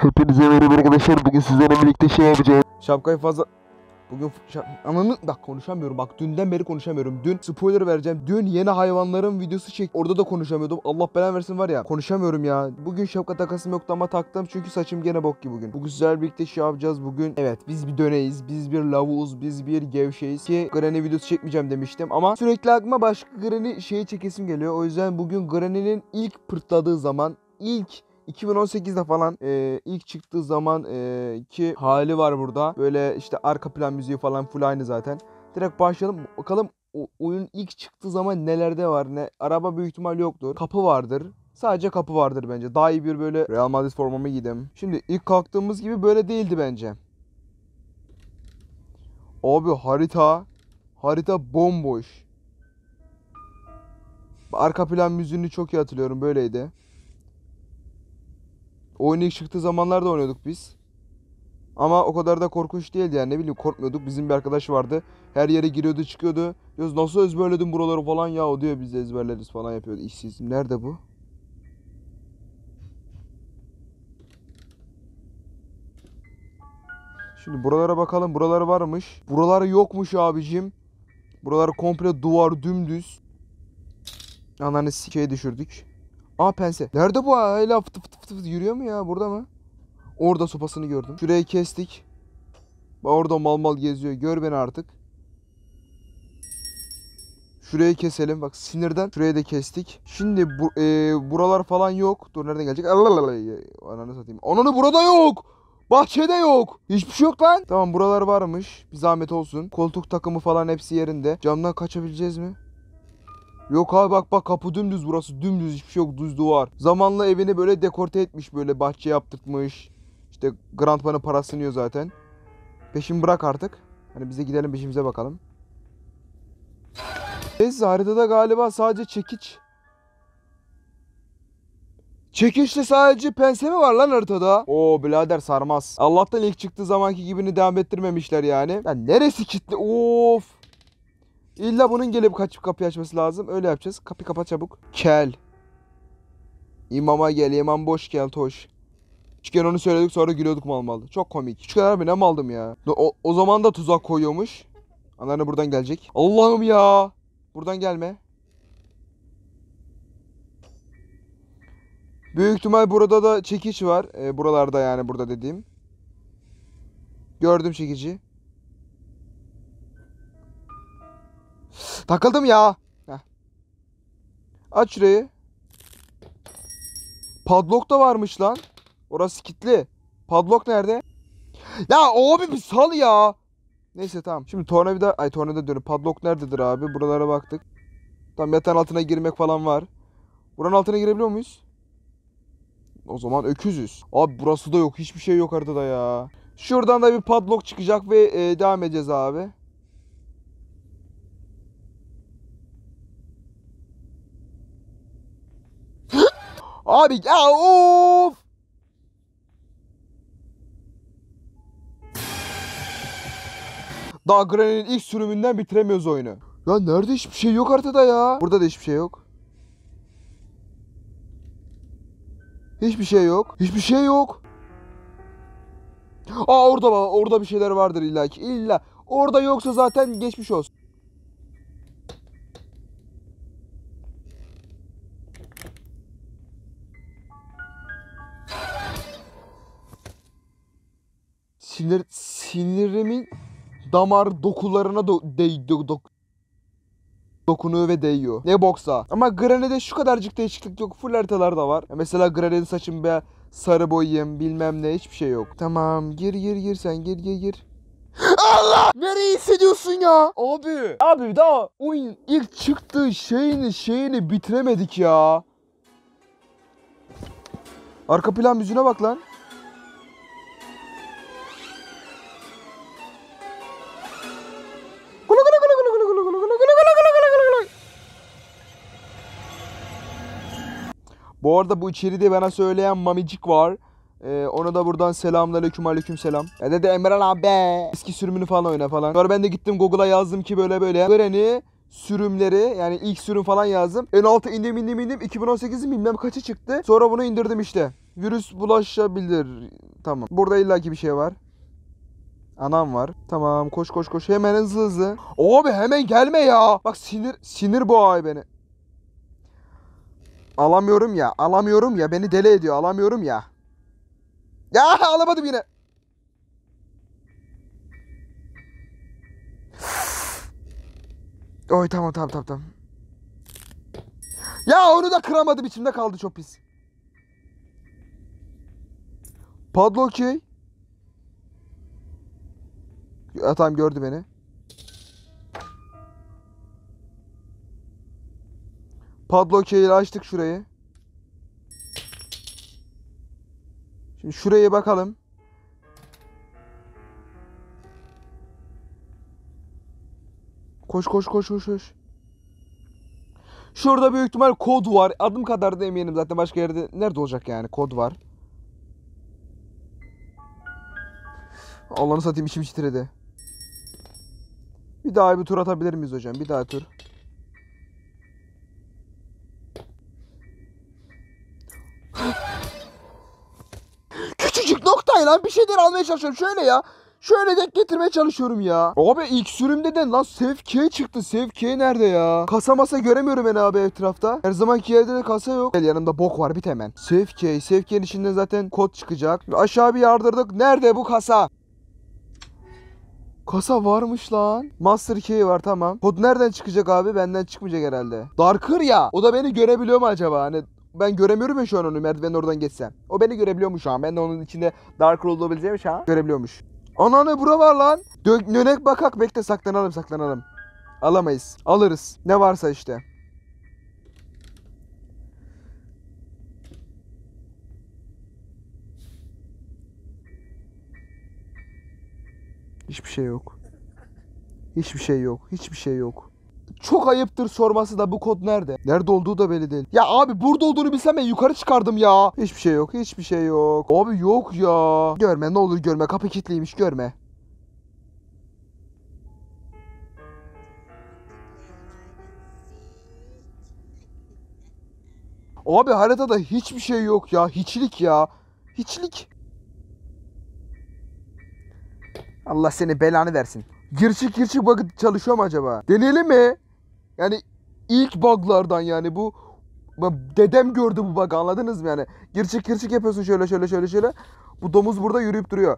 Hepinize merhaba arkadaşlar. Bugün sizlerle birlikte şey yapacağız. Şapkayı fazla... Bugün ananı bak konuşamıyorum bak dünden beri konuşamıyorum. Dün spoiler vereceğim. Dün yeni hayvanların videosu çek. Orada da konuşamıyordum. Allah belan versin var ya. Konuşamıyorum ya. Bugün şapka takasım yoktu ama taktım çünkü saçım gene bok gibi bugün. Bugün sizlerle birlikte şey yapacağız bugün. Evet biz bir döneyiz. Biz bir lavuz Biz bir gevşeyiz ki Granny videosu çekmeyeceğim demiştim ama sürekli aklıma başka Granny şeyi çekesim geliyor. O yüzden bugün Granny'nin ilk pırtladığı zaman ilk 2018'de falan e, ilk çıktığı zaman e, ki hali var burada. Böyle işte arka plan müziği falan full aynı zaten. Direkt başlayalım. Bakalım oyun ilk çıktığı zaman nelerde var ne? Araba büyük ihtimal yoktur. Kapı vardır. Sadece kapı vardır bence. Daha iyi bir böyle Real Madrid formamı giydim. Şimdi ilk kalktığımız gibi böyle değildi bence. Abi harita harita bomboş. Arka plan müziğini çok iyi hatırlıyorum böyleydi oyun ilk çıktığı zamanlarda oynuyorduk biz. Ama o kadar da korkunç değildi yani ne bileyim korkmuyorduk. Bizim bir arkadaş vardı. Her yere giriyordu çıkıyordu. Diyoruz nasıl ezberledin buraları falan ya o diyor biz de ezberleriz falan yapıyordu. İşsiz. Nerede bu? Şimdi buralara bakalım. Buralar varmış. Buralar yokmuş abicim. Buralar komple duvar dümdüz. Ananı sikeye düşürdük. Aa pense. Nerede bu hala fıtı fıtı fıtı fıtı yürüyor mu ya? Burada mı? Orada sopasını gördüm. Şurayı kestik. Orada mal mal geziyor. Gör beni artık. Şurayı keselim. Bak sinirden şurayı da kestik. Şimdi bu, e, buralar falan yok. Dur nereden gelecek? Ananı satayım. Ananı burada yok. Bahçede yok. Hiçbir şey yok lan. Tamam buralar varmış. Bir zahmet olsun. Koltuk takımı falan hepsi yerinde. Camdan kaçabileceğiz mi? Yok abi bak bak kapı dümdüz burası dümdüz hiçbir şey yok düz duvar. Zamanla evini böyle dekorte etmiş böyle bahçe yaptırmış İşte Grandpa'nın parasını yiyor zaten. Peşimi bırak artık. Hani bize gidelim peşimize bakalım. Neyse haritada galiba sadece çekiç. Çekişli sadece pense mi var lan haritada? Oo birader sarmaz. Allah'tan ilk çıktığı zamanki gibini devam ettirmemişler yani. Ya neresi kitli? Of. İlla bunun gelip kaçıp kapıyı açması lazım. Öyle yapacağız. Kapı kapa çabuk. Kel. İmama gel. İmam boş gel toş. Küçükken onu söyledik sonra gülüyorduk mal mal. Çok komik. Küçükken harbi ne aldım ya. O, o zaman da tuzak koyuyormuş. Anneanne buradan gelecek. Allah'ım ya. Buradan gelme. Büyük ihtimal burada da çekiç var. E, buralarda yani burada dediğim. Gördüm çekici. Takıldım ya. Heh. Aç şurayı. Padlock da varmış lan. Orası kilitli. Padlock nerede? Ya abi bir sal ya. Neyse tamam. Şimdi tornavida... Ay tornavida diyorum. Padlock nerededir abi? Buralara baktık. Tam yatağın altına girmek falan var. Buranın altına girebiliyor muyuz? O zaman öküzüz. Abi burası da yok. Hiçbir şey yok haritada ya. Şuradan da bir padlock çıkacak ve e, devam edeceğiz abi. Abi ya of. Daha ilk sürümünden bitiremiyoruz oyunu. Ya nerede hiçbir şey yok haritada ya. Burada da hiçbir şey yok. Hiçbir şey yok. Hiçbir şey yok. Aa orada orada bir şeyler vardır illaki. İlla. Orada yoksa zaten geçmiş olsun. sinir sinirimin damar dokularına do, de, do, do, dokunuyor ve değiyor. Ne boksa. Ama Grane'de şu kadarcık değişiklik yok. Full haritalar da var. Mesela Grane'nin saçım be sarı boyayım bilmem ne hiçbir şey yok. Tamam gir gir gir sen gir gir gir. Allah! Nereye hissediyorsun ya? Abi. Abi daha oyun ilk çıktığı şeyini şeyini bitiremedik ya. Arka plan müziğine bak lan. Bu arada bu içeride bana söyleyen mamicik var. Ee, ona da buradan selamünaleyküm aleyküm selam. Ya dedi Emran abi eski sürümünü falan oyna falan. Sonra ben de gittim Google'a yazdım ki böyle böyle. öğreni sürümleri yani ilk sürüm falan yazdım. En altı indim indim indim 2018'in bilmem kaçı çıktı. Sonra bunu indirdim işte. Virüs bulaşabilir. Tamam. Burada illaki bir şey var. Anam var. Tamam koş koş koş hemen hızlı hızlı. Abi hemen gelme ya. Bak sinir sinir bu ay beni. Alamıyorum ya. Alamıyorum ya. Beni deli ediyor. Alamıyorum ya. Ya alamadım yine. Oy tamam tamam tamam tamam. Ya onu da kıramadı, içimde kaldı çok pis. Padlock. Ya, tamam gördü beni. Padlokeyi açtık şurayı. Şimdi şuraya bakalım. Koş koş koş koş koş. Şurada büyük ihtimal kod var. Adım kadar da eminim zaten başka yerde nerede olacak yani kod var. Allah'ını satayım içim titredi. Bir daha bir tur atabilir miyiz hocam? Bir daha tur. Oktay lan bir şeyler almaya çalışıyorum. Şöyle ya. Şöyle denk getirmeye çalışıyorum ya. Abi ilk sürümde de lan Sevkiye çıktı. Sevkiye nerede ya? Kasa masa göremiyorum ben abi etrafta. Her zamanki yerde de kasa yok. Gel yanımda bok var bit hemen. Sevkiye. Sevkiye'nin içinden zaten kod çıkacak. Aşağı bir yardırdık. Nerede bu kasa? Kasa varmış lan. Master key var tamam. Kod nereden çıkacak abi? Benden çıkmayacak herhalde. Darker ya. O da beni görebiliyor mu acaba? Hani ben göremiyorum ya şu an onu merdivenin oradan geçsem. O beni görebiliyormuş şu an. Ben de onun içinde Dark Roll olabileceğim şu an görebiliyormuş. Ana ne bura var lan. Dö bakak bekle saklanalım saklanalım. Alamayız. Alırız. Ne varsa işte. Hiçbir şey yok. Hiçbir şey yok. Hiçbir şey yok. Çok ayıptır sorması da bu kod nerede? Nerede olduğu da belli değil. Ya abi burada olduğunu bilsem ben yukarı çıkardım ya. Hiçbir şey yok hiçbir şey yok. Abi yok ya. Görme ne olur görme kapı kilitliymiş görme. Abi haritada hiçbir şey yok ya. Hiçlik ya. Hiçlik. Allah seni belanı versin. Girçik girçik bakıp çalışıyor mu acaba? Deneyelim mi? Yani ilk buglardan yani bu dedem gördü bu bug anladınız mı yani? Girçik girçik yapıyorsun şöyle şöyle şöyle şöyle. Bu domuz burada yürüyüp duruyor.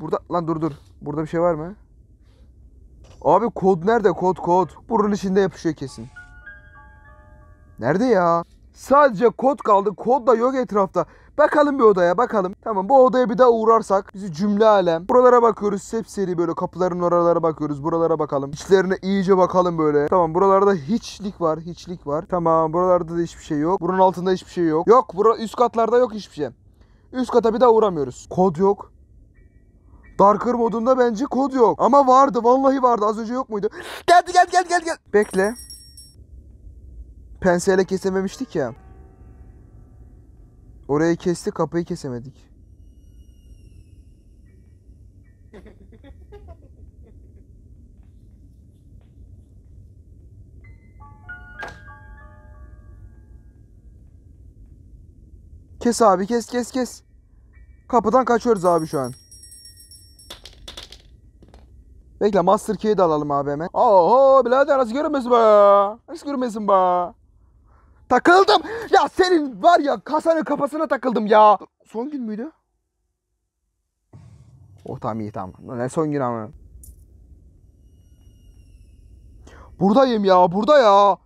Burada lan dur dur. Burada bir şey var mı? Abi kod nerede? Kod kod. Burun içinde yapışıyor kesin. Nerede ya? Sadece kod kaldı. Kod da yok etrafta. Bakalım bir odaya bakalım. Tamam bu odaya bir daha uğrarsak bizi cümle alem. Buralara bakıyoruz sepseri böyle kapıların oralara bakıyoruz. Buralara bakalım. İçlerine iyice bakalım böyle. Tamam buralarda hiçlik var hiçlik var. Tamam buralarda da hiçbir şey yok. Buranın altında hiçbir şey yok. Yok bura üst katlarda yok hiçbir şey. Üst kata bir daha uğramıyoruz. Kod yok. Darker modunda bence kod yok. Ama vardı vallahi vardı az önce yok muydu? Geldi geldi geldi geldi. Bekle penseyle kesememiştik ya. Orayı kesti kapıyı kesemedik. Kes abi kes kes kes. Kapıdan kaçıyoruz abi şu an. Bekle Master Key'i de alalım abi hemen. Oho birader nasıl görmesin be? Nasıl görmesin be? Takıldım. Ya senin var ya kasanın kafasına takıldım ya. Son gün müydü? Oh tamam iyi tamam. Ne son gün ama. Buradayım ya burada ya.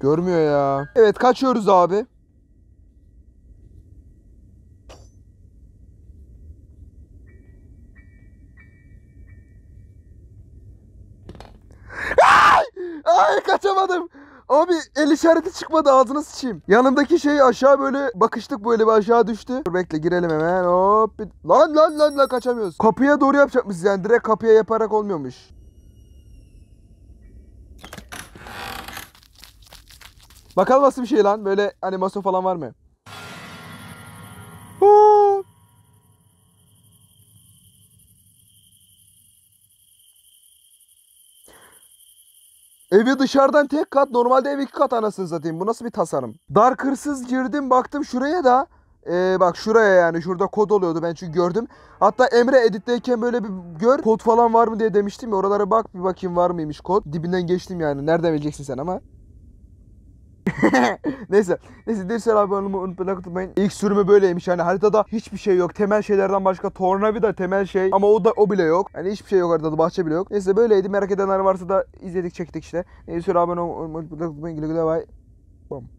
Görmüyor ya. Evet kaçıyoruz abi. bir el işareti çıkmadı ağzına sıçayım. Yanımdaki şey aşağı böyle bakıştık böyle bir aşağı düştü. Dur bekle girelim hemen hop. Bir... Lan lan lan lan kaçamıyoruz. Kapıya doğru yapacakmış yani direkt kapıya yaparak olmuyormuş. Bakalım nasıl bir şey lan böyle hani masa falan var mı? Evi dışarıdan tek kat normalde ev iki kat anasını satayım. Bu nasıl bir tasarım? Dar hırsız girdim baktım şuraya da. Ee, bak şuraya yani şurada kod oluyordu ben çünkü gördüm. Hatta Emre editteyken böyle bir gör kod falan var mı diye demiştim ya. Oralara bak bir bakayım var mıymış kod. Dibinden geçtim yani. Nereden bileceksin sen ama. Neyse. Neyse Dirsel abi hanımı unutmayı unutmayın. İlk sürümü böyleymiş. Yani haritada hiçbir şey yok. Temel şeylerden başka tornavida temel şey. Ama o da o bile yok. Yani hiçbir şey yok haritada. Bahçe bile yok. Neyse böyleydi. Merak edenler varsa da izledik çektik işte. Neyse abone olmayı unutmayın. Güle güle bay. Bam.